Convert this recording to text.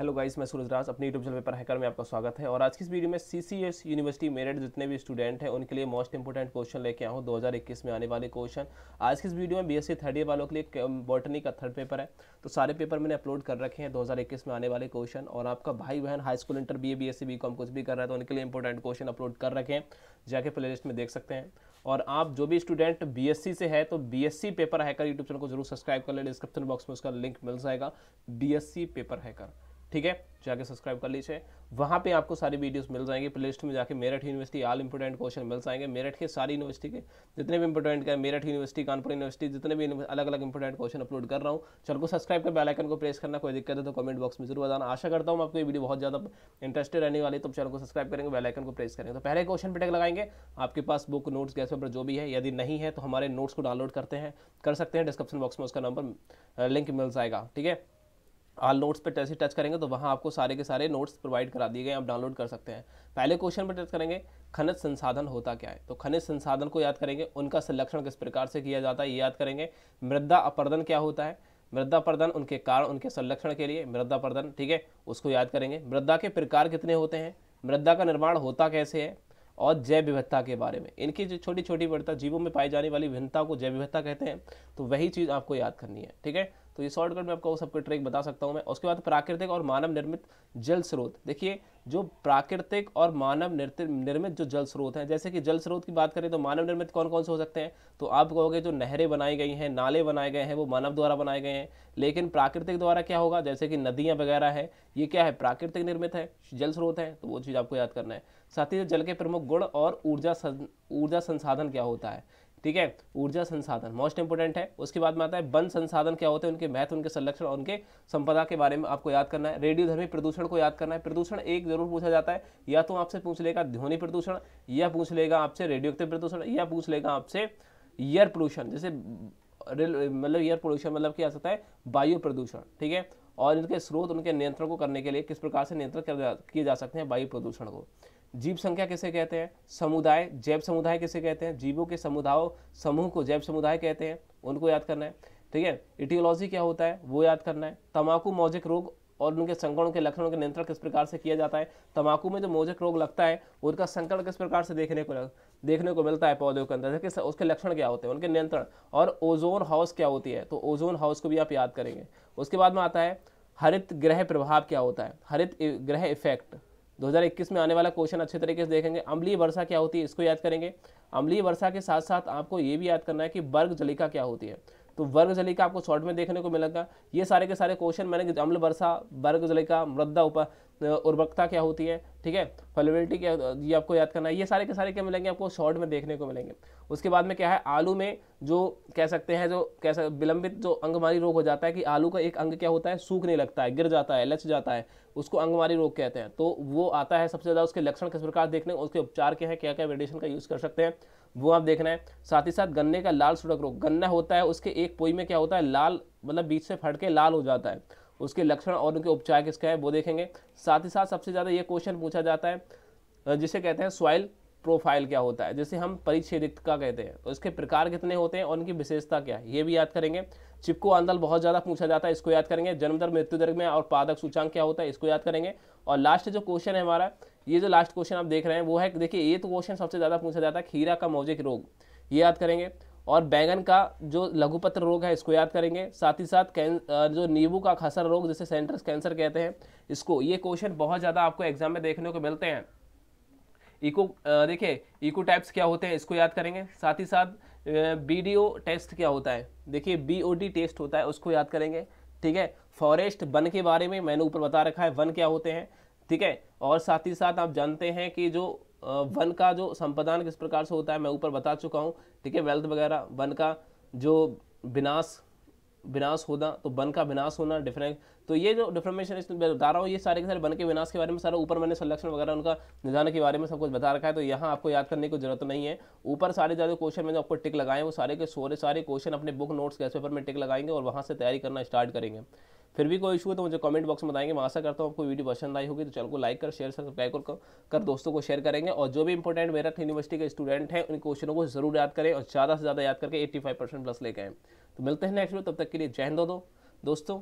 hello guys मैं सूरज राज अपने YouTube channel पर हैकर में आपका स्वागत है और आज की इस वीडियो में सीसीएस यूनिवर्सिटी मेरठ जितने भी स्टूडेंट हैं उनके लिए मोस्ट इंपॉर्टेंट क्वेश्चन लेके आऊँ 2021 में आने वाले क्वेश्चन आज की इस वीडियो में बीएससी थर्ड ईयर वालों के लिए बॉटनी का थर्ड पेपर है तो सारे पेपर मैंने अपलोड कर रखे हैं दो में आने वाले क्वेश्चन और आपका भाई बहन high school inter B A B S कुछ भी कर रहा है तो उनके लिए इंपॉर्टेंट क्वेश्चन अपलोड कर रखे हैं जाके प्ले में देख सकते हैं और आप जो भी स्टूडेंट बीएससी से है तो BSc paper hacker YouTube channel को जरूर सब्सक्राइब कर ले डिस्क्रिप्शन बॉक्स में उसका लिंक मिल जाएगा बीएससी पेपर हैकर ठीक है जाके सब्सक्राइब कर लीजिए वहाँ पे आपको सारी वीडियोस मिल जाएंगे प्लेलिस्ट में जाके Meerut university all important question मिल जाएंगे मेरठ के सारी यूनिवर्सिटी के जितने भी इंपोर्टेंट का मेरठ यूनिवर्सिटी कानपुर यूनिवर्सिटी जितने भी अलग अलग इंपोर्टेंट क्वेश्चन अपलोड कर रहा हूँ चल को सब्सक्राइब कर बेलाइकन को प्रेस करना कोई दिक्कत है तो कमेंट बॉक्स में जरूर बताना आशा करता हूँ आपको ये वीडियो बहुत ज़्यादा इंटरेस्टेड रहने वाली तो चैनल को सब्सक्राइब करेंगे बेलाइकन को प्रेस करेंगे तो पहले क्वेश्चन पे लगाएंगे आपके पास बुक नोट्स गैस पेपर जो भी है यदि नहीं है तो हमारे नोट्स को डाउनलोड करते हैं कर सकते हैं डिस्क्रिप्शन बॉक्स में उसका नंबर लिंक मिल जाएगा ठीक है ऑल नोट्स पर जैसे टच करेंगे तो वहाँ आपको सारे के सारे नोट्स प्रोवाइड करा दिए गए आप डाउनलोड कर सकते हैं पहले क्वेश्चन पर टच करेंगे खनिज संसाधन होता क्या है तो खनिज संसाधन को याद करेंगे उनका संरक्षण किस प्रकार से किया जाता है ये याद करेंगे मृदा अपर्दन क्या होता है मृदा प्रदान उनके कारण उनके संरक्षण के लिए मृदा प्रदान ठीक है उसको याद करेंगे मृदा के प्रकार कितने होते हैं मृदा का निर्माण होता कैसे है और जैव विविधता के बारे में इनकी जो छोटी छोटी विविधता जीवों में पाई जाने वाली विभिन्नता को जैव विविधता कहते हैं तो वही चीज़ आपको याद करनी है ठीक है तो ये शॉर्टकट में आपको सबके ट्रिक बता सकता हूँ मैं उसके बाद प्राकृतिक और मानव निर्मित जल स्रोत देखिए जो प्राकृतिक और मानव निर्मित जो जल स्रोत हैं जैसे कि जल स्रोत की बात करें तो मानव निर्मित कौन कौन से हो सकते हैं तो आप कहोगे जो नहरें बनाई गई हैं नाले बनाए गए हैं वो मानव द्वारा बनाए गए हैं लेकिन प्राकृतिक द्वारा क्या होगा जैसे कि नदियाँ वगैरह है ये क्या है प्राकृतिक निर्मित है जल स्रोत हैं तो वो चीज़ आपको याद करना है साथ ही जल के प्रमुख गुण और ऊर्जा ऊर्जा संसाधन क्या होता है ठीक है ऊर्जा संसाधन मोस्ट इंपोर्टेंट है उसके बाद में आता है वन संसाधन क्या होते हैं उनके महत्व उनके संरक्षण और उनके संपदा के बारे में आपको याद करना है रेडियोधर्मी प्रदूषण को याद करना है प्रदूषण एक जरूर पूछा जाता है या तो आपसे पूछ लेगा ध्वनि प्रदूषण या पूछ लेगा आपसे रेडियो प्रदूषण या पूछ लेगा आपसे एयर पोल्यूशन जैसे मतलब एयर पोल्यूशन मतलब क्या सकता है वायु प्रदूषण ठीक है और इनके स्रोत उनके नियंत्रण को करने के लिए किस प्रकार से नियंत्रण किए जा सकते हैं वायु प्रदूषण को जीव संख्या किसे कहते हैं समुदाय जैव समुदाय किसे कहते हैं जीवों के समुदायों समूह को जैव समुदाय कहते हैं उनको याद करना है ठीक है इटियोलॉजी क्या होता है वो याद करना है तंबाकू मौजिक रोग और उनके संक्रमण के लक्षणों के नियंत्रण किस प्रकार से किया जाता है तंबाकू में जो मौजिक रोग लगता है उनका संकट किस प्रकार से देखने को लग, देखने को मिलता है पौधों के अंदर जैसे उसके लक्षण क्या होते हैं उनके नियंत्रण और ओजोन हाउस क्या होती है तो ओजोन हाउस को भी आप याद करेंगे उसके बाद में आता है हरित ग्रह प्रभाव क्या होता है हरित ग्रह इफेक्ट 2021 में आने वाला क्वेश्चन अच्छे तरीके से देखेंगे अम्लीय वर्षा क्या होती है इसको याद करेंगे अम्लीय वर्षा के साथ साथ आपको ये भी याद करना है कि वर्ग जलिका क्या होती है तो वर्ग जलिका आपको शॉर्ट में देखने को मिलेगा ये सारे के सारे क्वेश्चन मैंने अम्ल वर्षा वर्ग जलिका मृदा उप उर्वरकता क्या होती है ठीक है फलेबिलिटी क्या ये आपको याद करना है ये सारे के सारे क्या मिलेंगे आपको शॉर्ट में देखने को मिलेंगे उसके बाद में क्या है आलू में जो कह सकते हैं जो कैसा विलंबित जो अंगमारी रोग हो जाता है कि आलू का एक अंग क्या होता है सूखने लगता है गिर जाता है लच जाता है उसको अंगमारी रोग कहते हैं तो वो आता है सबसे ज़्यादा उसके लक्षण किस प्रकार देखने उसके उपचार क्या है क्या क्या मेडिसिन का यूज़ कर सकते हैं वो आप देखना है साथ ही साथ गन्ने का लाल सुड़क रोग गन्ना होता है उसके एक पोई में क्या होता है लाल मतलब बीच से फट के लाल हो जाता है उसके लक्षण और उनके उपचार किसका है वो देखेंगे साथ ही साथ सबसे ज़्यादा ये क्वेश्चन पूछा जाता है जिसे कहते हैं सॉइल प्रोफाइल क्या होता है जिसे हम का कहते हैं उसके तो प्रकार कितने होते हैं और उनकी विशेषता क्या है ये भी याद करेंगे चिपको आंदोलन बहुत ज़्यादा पूछा जाता है इसको याद करेंगे जन्म दर मृत्यु दर में और पादक सूचांक क्या होता है इसको याद करेंगे और लास्ट जो क्वेश्चन है हमारा ये जो लास्ट क्वेश्चन आप देख रहे हैं वो है देखिए ये तो क्वेश्चन सबसे ज़्यादा पूछा जाता है खीरा का मौजिक रोग ये याद करेंगे और बैंगन का जो लघुपत्र रोग है इसको याद करेंगे साथ ही साथ जो नींबू का खसर रोग जिसे सेंट्रस कैंसर कहते हैं इसको ये क्वेश्चन बहुत ज़्यादा आपको एग्जाम में देखने को मिलते हैं इको देखिए इको टाइप्स क्या होते हैं इसको याद करेंगे साथ ही साथ बी डी ओ टेस्ट क्या होता है देखिए बी ओ डी टेस्ट होता है उसको याद करेंगे ठीक है फॉरेस्ट वन के बारे में मैंने ऊपर बता रखा है वन क्या होते हैं ठीक है और साथ ही साथ आप जानते हैं कि जो वन का जो संपादन किस प्रकार से होता है मैं ऊपर बता चुका हूँ ठीक है वेल्थ वगैरह वन का जो विनाश विनाश होना तो वन का विनाश होना डिफरेंट तो ये जो डिफॉर्मेशन मैं बता रहा हूँ ये सारे के सारे वन के विनाश के बारे में सारा ऊपर मैंने संलक्षण वगैरह उनका निदान के बारे में सब कुछ बता रखा है तो यहाँ आपको याद करने की जरूरत नहीं है ऊपर सारे ज़्यादा क्वेश्चन मैंने आपको टिक लगाए वो सारे के सोरे सारे क्वेश्चन अपने बुक नोट्स गैस पेपर में टिक लगाएंगे और वहाँ से तैयारी करना स्टार्ट करेंगे फिर भी कोई इशू है तो मुझे कमेंट बॉक्स में बताएंगे मैं आशा करता हूँ आपको वीडियो पसंद आई होगी तो चैनल को लाइक कर शेयर सब्सक्राइब कर, कर दोस्तों को शेयर करेंगे और जो भी इंपॉर्टेंट मेरठ यूनिवर्सिटी के स्टूडेंट हैं उन क्वेश्चनों को जरूर याद करें और ज़्यादा से ज़्यादा याद करके एट्टी फाइव परसेंट प्लस लेके आए तो मिलते हैं नेक्स्ट वीडियो तब तक के लिए जय हिंद दो दोस्तों